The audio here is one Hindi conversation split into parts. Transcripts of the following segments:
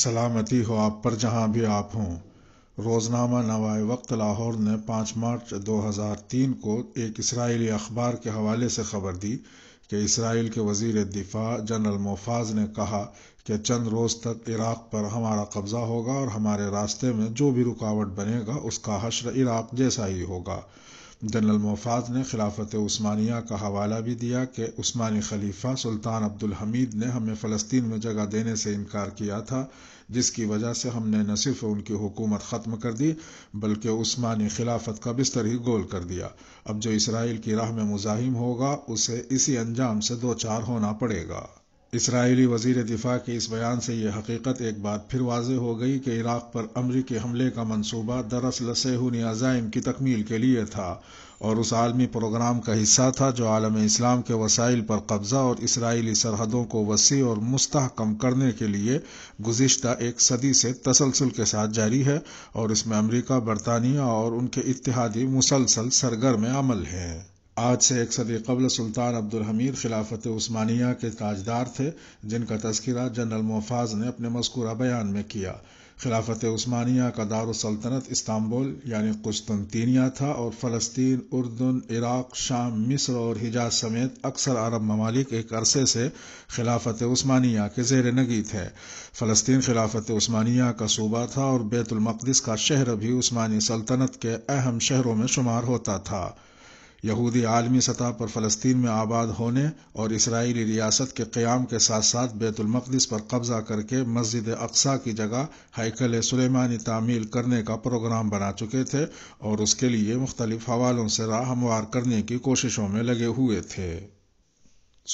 सलामती हो आप पर जहां भी आप हों रोज़नामा नवाए वक्त लाहौर ने 5 मार्च 2003 को एक इसराइली अखबार के हवाले से खबर दी कि इसराइल के वजीर दिफा जनरल मोफाज ने कहा कि चंद रोज़ तक इराक़ पर हमारा कब्ज़ा होगा और हमारे रास्ते में जो भी रुकावट बनेगा उसका हश्र इराक़ जैसा ही होगा जनरल मोफाज ने खिलाफत उस्मानिया का हवाला भी दिया कि उस्मानी खलीफा सुल्तान अब्दुल हमीद ने हमें फ़लस्तीन में जगह देने से इनकार किया था जिसकी वजह से हमने न सिर्फ उनकी हुकूमत ख़त्म कर दी बल्कि उस्मानी खिलाफत का बिस्तर ही गोल कर दिया अब जो इसराइल की राह में मुजाहिम होगा उसे इसी अंजाम से दो चार होना पड़ेगा इसराइली वजीर दिफा के इस बयान से यह हकीकत एक बार फिर वाज हो गई कि इराक़ पर अमरीकी हमले का मनसूबा दरअसल सेहून अज़ाइम की तकमील के लिए था और उस आलमी प्रोग्राम का हिस्सा था जो आलम इस्लाम के वसाइल पर कब्ज़ा और इसराइली सरहदों को वसी और मुस्तकम करने के लिए गुज्त एक सदी से तसलसल के साथ जारी है और इसमें अमरीका बरतानिया और उनके इतिहादी मुसलसल सरगर्म अमल हैं आज से एक सदी कबल सुल्तान अब्दुल हमीद खिलाफत उस्मानिया के ताजदार थे जिनका तस्करा जनरल मोफाज ने अपने मस्कूरा बयान में किया खिलाफत उस्मानिया का दारसलतनत इस्तांबुल यानी कुस्तनतीनिया था और फ़लस्तीन उर्दन इराक शाम मिस्र और हिजाज समेत अक्सर अरब ममालिक एक अरसे से खिलाफत उस्मानिया के जेर नगी थे फ़लस्तीन खिलाफत उस्मानिया का सूबा था और बैतुलमक़दस का शहर भी उस्मानी सल्तनत के अहम शहरों में शुमार होता था यहूदी आलमी सतह पर फ़लस्तीन में आबाद होने और इसराइली रियासत के क़्याम के साथ साथ बैतुलमक़दस पर कब्ज़ा करके मस्जिद अकसा की जगह हैकल सलेमानी तामील करने का प्रोग्राम बना चुके थे और उसके लिए मुख्तलिफ हवालों से राह हमवार करने की कोशिशों में लगे हुए थे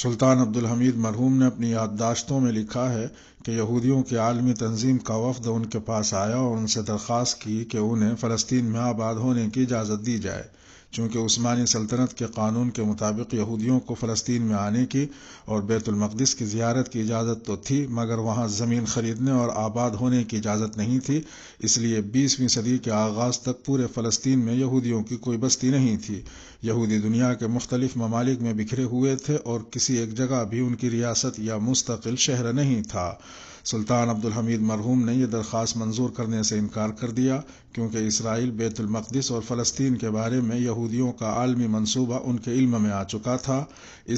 सुल्तान अब्दुल हमीद मरहूम ने अपनी याददाश्तों में लिखा है कि यहूदियों की आलमी तंजीम का वफद उनके पास आया और उनसे दरख्वास्त की कि उन्हें फ़लस्तीन में आबाद होने की इजाज़त दी जाए चूँकि उस्मानी सल्तनत के कानून के मुताबिक यहूदियों को फ़लस्तीन में आने की और बैतुलमक़दस की ज़्यारत की इजाज़त तो थी मगर वहां ज़मीन ख़रीदने और आबाद होने की इजाज़त नहीं थी इसलिए बीसवीं सदी के आगाज़ तक पूरे फ़लस्तीन में यहूदियों की कोई बस्ती नहीं थी यहूदी दुनिया के मुख्तलिफ ममालिक में बिखरे हुए थे और किसी एक जगह भी उनकी रियासत या मुस्तकिल शहर नहीं था सुल्तान अब्दुल हमीद मरहूम ने यह दरख्वास्त मंजूर करने से इनकार कर दिया क्योंकि इसराइल बैतुलमक़दस और फ़लस्तीन के बारे में यहूदियों का आलमी मनसूबा उनके इल्म में आ चुका था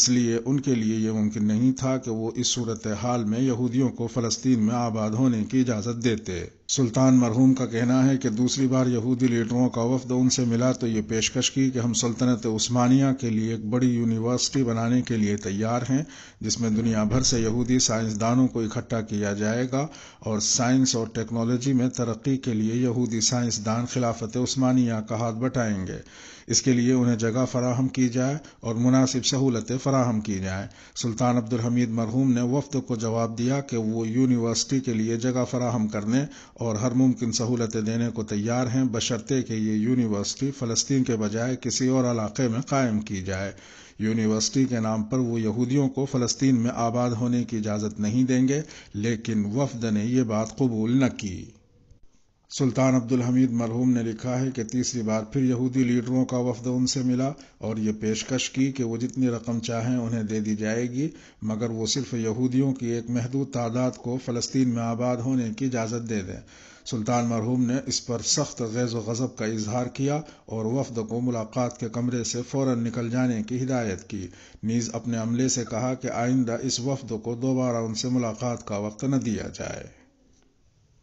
इसलिए उनके लिए यह मुमकिन नहीं था कि वो इस सूरत हाल में यहूदियों को फ़लस्तीन में आबाद होने की इजाज़त देते सुल्तान मरहूम का कहना है कि दूसरी बार यहूदी लीडरों का वफद उनसे मिला तो ये पेशकश की कि हम सल्तनत उस्मानिया के लिए एक बड़ी यूनिवर्सिटी बनाने के लिए तैयार हैं जिसमें दुनिया भर से यहूदी साइंसदानों को इकट्ठा किया जाएगा और साइंस और टेक्नोलॉजी में तरक्की के लिए यहूदी साइंसदान खिलाफत उस्मानिया का हाथ बटाएंगे इसके लिए उन्हें जगह फराहम की जाए और मुनासिब सहूलतें फराहम की जाए सुल्तान अब्दुल हमीद मरहूम ने वफद को जवाब दिया कि वो यूनिवर्सिटी के लिए जगह फराहम करने और हर मुमकिन सहूलतें देने को तैयार हैं बशर्ते कि ये यूनिवर्सिटी फ़लस्तीन के बजाय किसी और इलाके में कायम की जाए यूनिवर्सिटी के नाम पर वो यहूदियों को फ़लस्तीन में आबाद होने की इजाज़त नहीं देंगे लेकिन वफद ने यह बात कबूल न की सुल्तान अब्दुल हमीद मरहूम ने लिखा है कि तीसरी बार फिर यहूदी लीडरों का वफद उनसे मिला और ये पेशकश की कि वो जितनी रकम चाहें उन्हें दे दी जाएगी मगर वो सिर्फ यहूदियों की एक महदूद तादाद को फ़लस्तीन में आबाद होने की इजाज़त दे दें सुल्तान मरहूम ने इस पर सख्त गैज़ गज़ब का इजहार किया और वफद को मुलाकात के कमरे से फ़ौर निकल जाने की हिदायत की नीज़ अपने अमले से कहा कि आइंदा इस वफद को दोबारा उनसे मुलाकात का वक्त न दिया जाए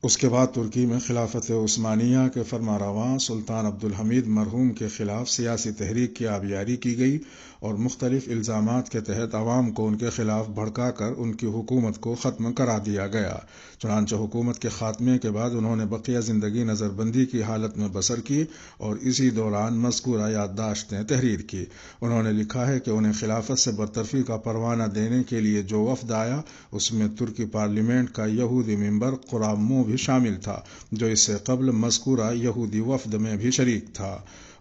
उसके बाद तुर्की में खिलाफत उस्मानिया के फरमा सुल्तान अब्दुल हमीद मरहूम के खिलाफ सियासी तहरीक की आबियारी की गई और मुख्तलिफ इल्ज़ाम के तहत आवाम को उनके खिलाफ भड़का कर उनकी हुकूमत को ख़त्म करा दिया गया चुनाच हुकूमत के खात्मे के बाद उन्होंने बकिया ज़िंदगी नज़रबंदी की हालत में बसर की और इसी दौरान मजकूरा याददाश्तें तहरीर की उन्होंने लिखा है कि उन्हें खिलाफत से बरतरफी का परवाना देने के लिए जो वफद आया उसमें तुर्की पार्लियामेंट का यहूदी मेम्बर कुरामो भी भी शामिल था जो इससे कबल मजकूरा यहूदी वफद में भी शरीक था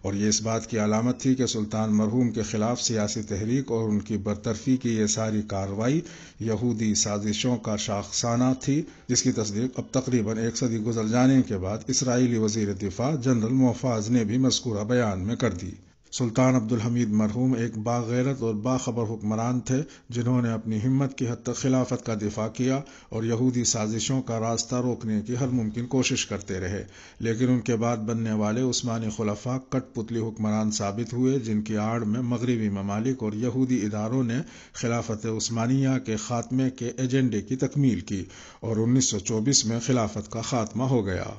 और ये इस बात की अलामत थी कि सुल्तान मरहूम के खिलाफ सियासी तहरीक और उनकी बरतरफी की ये सारी कार्रवाई यहूदी साजिशों का शाखसाना थी जिसकी तस्दीक अब तकरीबन एक सदी गुजर जाने के बाद इसराइली वजीर दिफा जनरल मोफाज ने भी मजकूरा बयान में कर दी सुल्तान अब्दुल हमीद मरहूम एक बागैरत और बाखबर हुक्मरान थे जिन्होंने अपनी हिम्मत की हद तक खिलाफत का दिफा किया और यहूदी साजिशों का रास्ता रोकने की हर मुमकिन कोशिश करते रहे लेकिन उनके बाद बनने वाले उस्मानी खुलफा कटपुतली हुक्मरान साबित हुए जिनकी आड़ में मगरबी ममालिक और यहूदी इदारों ने खिलाफत उस्मानिया के खात्मे के एजेंडे की तकमील की और उन्नीस सौ चौबीस में खिलाफत का खात्मा हो गया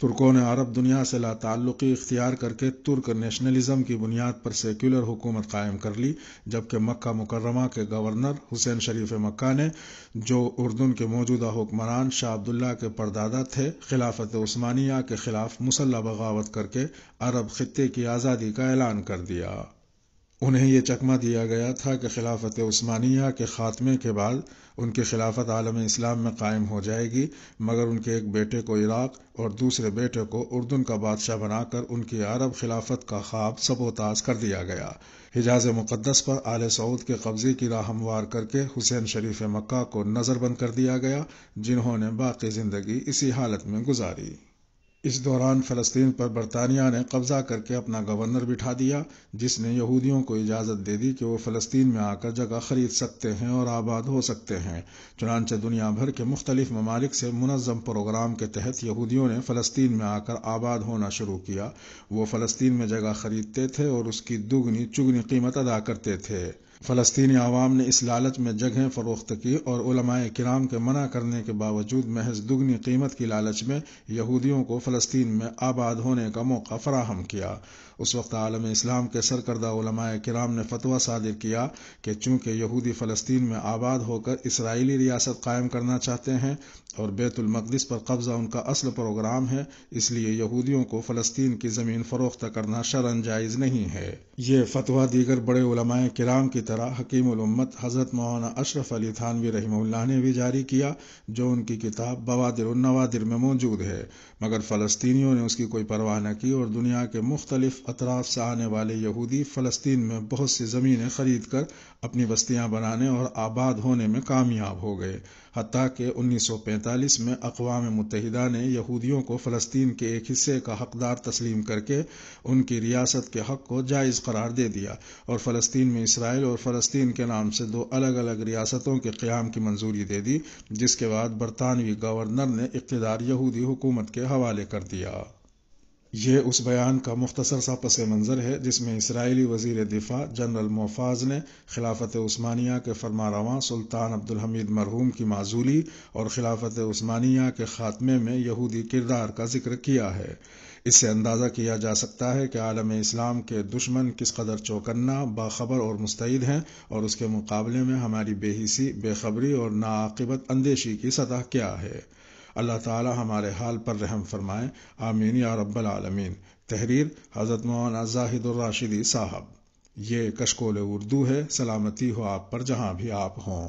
तुर्कों ने अरब दुनिया से लाताल्लुकी इख्तियार करके तुर्क नेशनलिज्म की बुनियाद पर सेक्युलर हुकूमत कायम कर ली जबकि मक्का मुकर्रमा के गवर्नर हुसैन शरीफ मक्का ने जो उर्दन के मौजूदा हुक्मरान शाह अब्दुल्ला के परदादा थे खिलाफत उस्मानिया के खिलाफ मुसल्ह बगावत करके अरब खत्े की आज़ादी का ऐलान कर दिया उन्हें यह चकमा दिया गया था कि खिलाफत उस्मानिया के ख़ात्मे के बाद उनकी खिलाफत आलम इस्लाम में कायम हो जाएगी मगर उनके एक बेटे को इराक़ और दूसरे बेटे को उर्दन का बादशाह बनाकर उनकी अरब खिलाफत का ख्वाब सबोताज कर दिया गया हिजाज मुक़दस पर आल सऊद के कब्ज़े की राह हमवार करके हुसैन शरीफ मक्का को नज़रबंद कर दिया गया जिन्होंने बाकी ज़िंदगी इसी हालत में गुजारी इस दौरान फ़लस्तीन पर बरतानिया ने कब्ज़ा करके अपना गवर्नर बिठा दिया जिसने यहूदियों को इजाज़त दे दी कि वो फ़लस्तीन में आकर जगह ख़रीद सकते हैं और आबाद हो सकते हैं चुनानचे दुनिया भर के मुख्तलिफ ममालिक से मुनज़म प्रोग्राम के तहत यहूदियों ने फ़लस्तीन में आकर आबाद होना शुरू किया वो फ़लस्तीन में जगह ख़रीदते थे और उसकी दुगनी चुगनी कीमत अदा करते थे फ़लस्तनी आवाम ने इस लालच में जगह फ़रोख्त की और कराम के मना करने के बावजूद महज दुगनी कीमत की लालच में यहूदियों को फ़लस्तीन में आबाद होने का मौका फराहम किया उस वक्त आलम इस्लाम के सरकर्दा कराम ने फतवा सादिर किया कि चूँकि यहूदी फ़लस्तीन में आबाद होकर इसराइली रियासत कायम करना चाहते हैं और बैतुलमक़दस पर कब्ज़ा उनका असल प्रोग्राम है इसलिए यहूदियों को फ़लस्तीन की ज़मीन फ़रोख्त करना शरण जायज़ नहीं है ये फतवा दीगर बड़े उलमाए की तरह हकीमत हज़रत मौलाना अशरफ अली थानवी रहीमल्ला ने भी जारी किया जो उनकी किताब बवादिर नवादिर में मौजूद है मगर फ़लस्तीनियों ने उसकी कोई परवाह न की और दुनिया के मुख्तलिफ अतराफ़ से आने वाले यहूदी फ़लस्तीन में बहुत सी ज़मीनें खरीद कर अपनी बस्तियाँ बनाने और आबाद होने में कामयाब हो गए हती सौ 1945 में अकवा मुतहदा ने यहूदियों को फ़लस्तीन के एक हिस्से का हकदार तस्लीम करके उनकी रियासत के हक को जायज़ करार दे दिया और फ़लस्तीन में इसराइल और फ़लस्तीन के नाम से दो अलग अलग रियासतों के क़्याम की मंजूरी दे दी जिसके बाद बरतानवी गवर्नर ने इकतदार यहूदी हुकूमत के हवाले कर दिया ये उस बयान का मुख्तसर सा पस मंज़र है जिसमें इसराइली वजीर दिफा जनरल मोफाज ने खिलाफत उस्मानिया के फरमा रवा सुल्तान हमीद मरहूम की माजूली और खिलाफत उस्मानिया के ख़ात्मे में यहूदी किरदार का जिक्र किया है इससे अंदाज़ा किया जा सकता है कि आलम इस्लाम के दुश्मन किस कदर चौकन्ना बाखबर और मुस्तैद हैं और उसके मुकाबले में हमारी बेहिसी बेखबरी और नाकबत अंदेशी की सतह क्या है अल्लाह ताला हमारे हाल पर रहम फरमाएं आमीन या रब्बल आलमीन तहरीर हज़रत मौलाना राशिदी साहब ये कशकोल उर्दू है सलामती हो आप पर जहाँ भी आप हों